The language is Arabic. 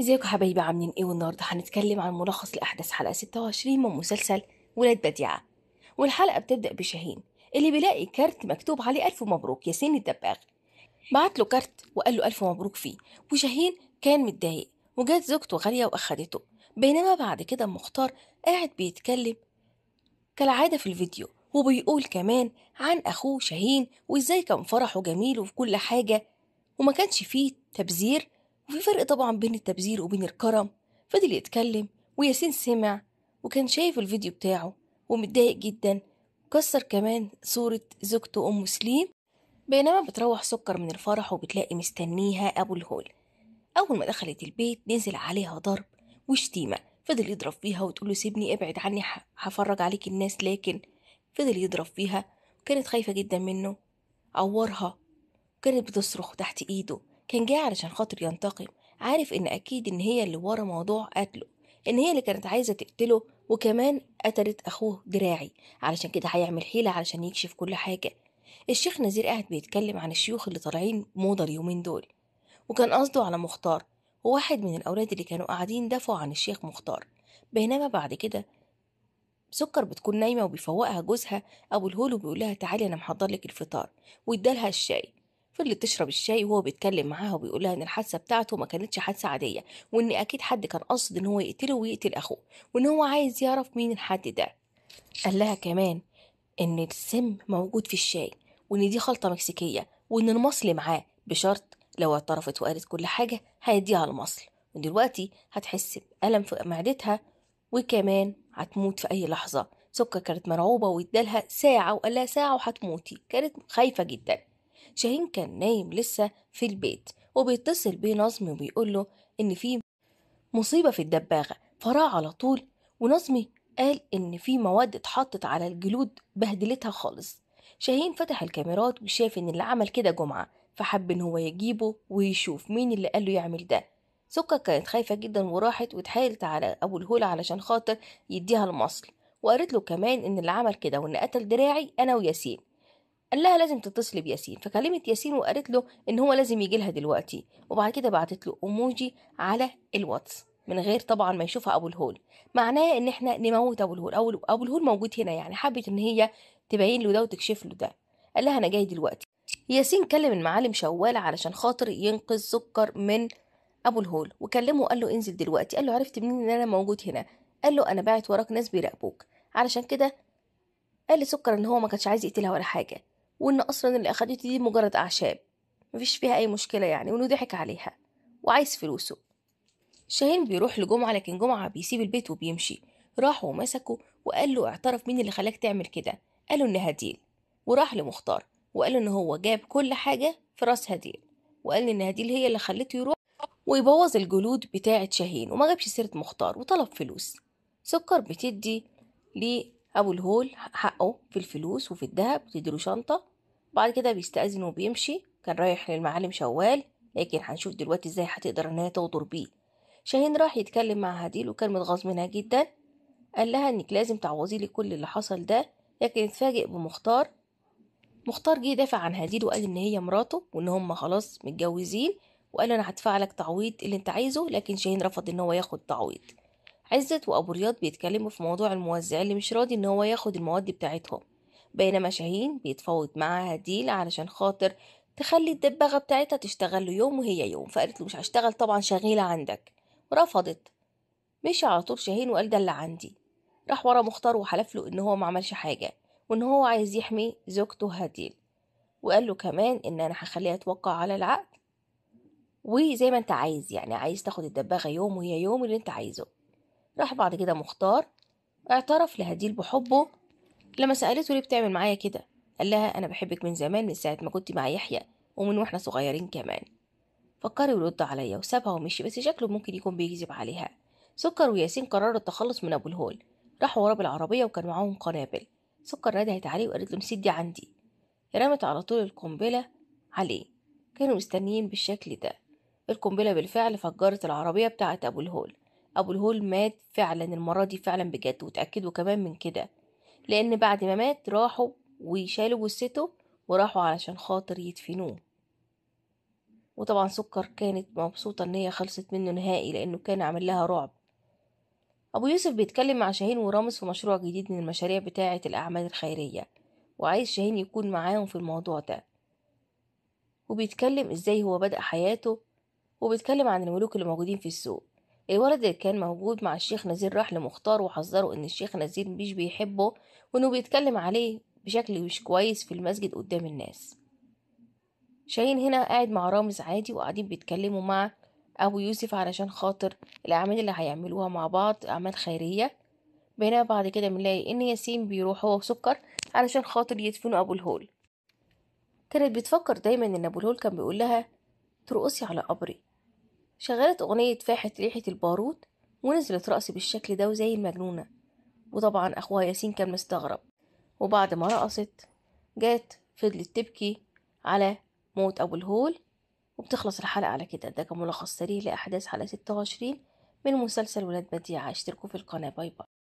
ازيكم حبايبي عاملين ايه والنهارده هنتكلم عن ملخص لاحداث حلقه 26 من مسلسل ولاد بديعه والحلقه بتبدا بشاهين اللي بيلاقي كارت مكتوب عليه الف مبروك ياسين الدباغ بعت له كارت وقال له الف مبروك فيه وشاهين كان متضايق وجات زوجته غاليه واخدته بينما بعد كده مختار قاعد بيتكلم كالعاده في الفيديو وبيقول كمان عن اخوه شاهين وازاي كان فرحه جميل وفي كل حاجه وما كانش فيه تبذير وفي فرق طبعا بين التبذير وبين الكرم فضل يتكلم وياسين سمع وكان شايف الفيديو بتاعه ومتضايق جدا وكسر كمان صورة زوجته أم سليم بينما بتروح سكر من الفرح وبتلاقي مستنيها أبو الهول أول ما دخلت البيت نزل عليها ضرب وشتيمة فضل يضرب فيها وتقوله سيبني ابعد عني هفرج عليك الناس لكن فضل يضرب فيها وكانت خايفة جدا منه عورها وكانت بتصرخ تحت إيده كان جاي علشان خاطر ينتقم عارف ان اكيد ان هي اللي ورا موضوع قتله ان هي اللي كانت عايزه تقتله وكمان قتلت اخوه دراعي علشان كده هيعمل حيله علشان يكشف كل حاجه الشيخ نزير قاعد بيتكلم عن الشيوخ اللي طالعين موضه اليومين دول وكان قصده على مختار وواحد من الاولاد اللي كانوا قاعدين دافعوا عن الشيخ مختار بينما بعد كده سكر بتكون نايمه وبيفوقها جوزها ابو الهول وبيقول لها تعالي انا محضر لك الفطار وادالها الشاي فضلت تشرب الشاي وهو بيتكلم معاها وبيقولها ان الحادثه بتاعته ما كانتش حادثه عاديه وان اكيد حد كان قاصد ان هو يقتله ويقتل اخوه وان هو عايز يعرف مين الحد ده قال لها كمان ان السم موجود في الشاي وان دي خلطه مكسيكيه وان المصل معاه بشرط لو اعترفت وقالت كل حاجه هيديها المصل ودلوقتي هتحس بألم في معدتها وكمان هتموت في أي لحظة سكر كانت مرعوبة وادالها ساعة وقال لها ساعة وهتموتي كانت خايفة جدا شاهين كان نايم لسه في البيت وبيتصل بيه نظمي وبيقول له إن في مصيبة في الدباغة فراح على طول ونظمي قال إن في مواد اتحطت على الجلود بهدلتها خالص شاهين فتح الكاميرات وشاف إن اللي عمل كده جمعة فحب إن هو يجيبه ويشوف مين اللي قاله يعمل ده سكة كانت خايفة جدا وراحت واتحالت على أبو الهول علشان خاطر يديها المصل وقالت له كمان إن اللي عمل كده وإن قتل دراعي أنا وياسين قال لها لازم تتصل بياسين فكلمت ياسين وقالت له ان هو لازم يجي لها دلوقتي وبعد كده بعتت له ايموجي على الواتس من غير طبعا ما يشوفها ابو الهول معناه ان احنا نموت ابو الهول او ابو الهول موجود هنا يعني حبت ان هي تبين له ده وتكشف له ده قال لها انا جاي دلوقتي ياسين كلم المعلم شوال علشان خاطر ينقذ سكر من ابو الهول وكلمه قال له انزل دلوقتي قال له عرفت منين ان انا موجود هنا قال له انا باعت وراك ناس بيراقبوك علشان كده قال لسكر ان هو ما كانش عايز يقتلها ولا حاجه وان اصلا اللي اخدته دي مجرد اعشاب مفيش فيها اي مشكله يعني وانه ضحك عليها وعايز فلوسه شاهين بيروح لجمعه لكن جمعه بيسيب البيت وبيمشي راحوا ومسكوا وقال له اعترف مين اللي خلاك تعمل كده قالوا ان هديل وراح لمختار وقال ان هو جاب كل حاجه في راس هديل وقال ان هديل هي اللي خلته يروح ويبوظ الجلود بتاعة شاهين وما جابش سيرة مختار وطلب فلوس سكر بتدي ابو الهول حقه في الفلوس وفي الذهب تديله شنطه بعد كده بيستأذن وبيمشي كان رايح للمعالم شوال لكن هنشوف دلوقتي ازاي هتقدر ان هي تغدر بيه شاهين راح يتكلم مع هديل وكان متغاظ منها جدا قال لها انك لازم تعوضي لي كل اللي حصل ده لكن اتفاجئ بمختار مختار جه دافع عن هديل وقال ان هي مراته وان هم خلاص متجوزين وقال انا هدفع لك تعويض اللي انت عايزه لكن شاهين رفض ان هو ياخد تعويض عزت وأبو رياض بيتكلموا في موضوع الموزع اللي مش راضي إن هو ياخد المواد بتاعتهم بينما شاهين بيتفاوض معاها ديل علشان خاطر تخلي الدباغة بتاعتها تشتغل له يوم وهي يوم فقالت له مش هشتغل طبعا شغيلة عندك رفضت مشي على طول شاهين وقال ده اللي عندي راح ورا مختار وحلف له إن هو ما عملش حاجة وإن هو عايز يحمي زوجته هديل وقال له كمان إن أنا هخليها توقع على العقد وزي ما انت عايز يعني عايز تاخد الدباغة يوم وهي يوم اللي انت عايزه راح بعد كده مختار اعترف لهديل بحبه لما سألته ليه بتعمل معايا كده قال لها أنا بحبك من زمان من ساعة ما كنت مع يحيى ومن وإحنا صغيرين كمان فكر يرد عليا وسابها ومشي بس شكله ممكن يكون بيكذب عليها سكر وياسين قرروا التخلص من أبو الهول راحوا وراه بالعربية وكان معاهم قنابل سكر ردعت عليه وقالت له دي عندي رمت على طول القنبلة عليه كانوا مستنيين بالشكل ده القنبلة بالفعل فجرت العربية بتاعة أبو الهول أبو الهول مات فعلا المرة دي فعلا بجد وتأكدوا كمان من كده لأن بعد ما مات راحوا وشالوا جثته وراحوا علشان خاطر يدفنوه وطبعا سكر كانت مبسوطة إن هي خلصت منه نهائي لأنه كان عامل لها رعب أبو يوسف بيتكلم مع شاهين ورامز في مشروع جديد من المشاريع بتاعة الأعمال الخيرية وعايز شاهين يكون معاهم في الموضوع ده وبيتكلم إزاي هو بدأ حياته وبيتكلم عن الملوك اللي موجودين في السوق الولد اللي كان موجود مع الشيخ نزير راح لمختار وحذره ان الشيخ نزير مش بيحبه وانه بيتكلم عليه بشكل مش كويس في المسجد قدام الناس شاهين هنا قاعد مع رامز عادي وقاعدين بيتكلموا مع ابو يوسف علشان خاطر الاعمال اللي هيعملوها مع بعض اعمال خيريه بينما بعد كده بنلاقي ان ياسين بيروح هو وسكر علشان خاطر يدفنوا ابو الهول كانت بتفكر دايما ان ابو الهول كان بيقول لها ترقصي على قبري شغلت أغنية فاحت ريحة البارود ونزلت رقص بالشكل ده وزي المجنونة وطبعا أخوها ياسين كان مستغرب وبعد ما رقصت جات فضلت تبكي على موت أبو الهول وبتخلص الحلقة على كده ده كملخص سريع لأحداث حلقة 26 من مسلسل ولاد بديعة اشتركوا في القناة باي باي